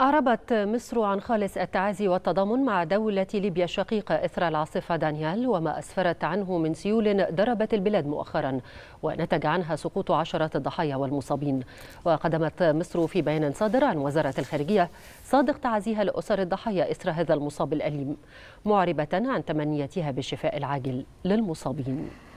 أعربت مصر عن خالص التعازي والتضامن مع دولة ليبيا الشقيقة إثر العاصفة دانيال وما أسفرت عنه من سيول ضربت البلاد مؤخرا ونتج عنها سقوط عشرات الضحايا والمصابين وقدمت مصر في بيان صادر عن وزارة الخارجية صادق تعازيها لأسر الضحايا إثر هذا المصاب الأليم معربة عن تمنيتها بالشفاء العاجل للمصابين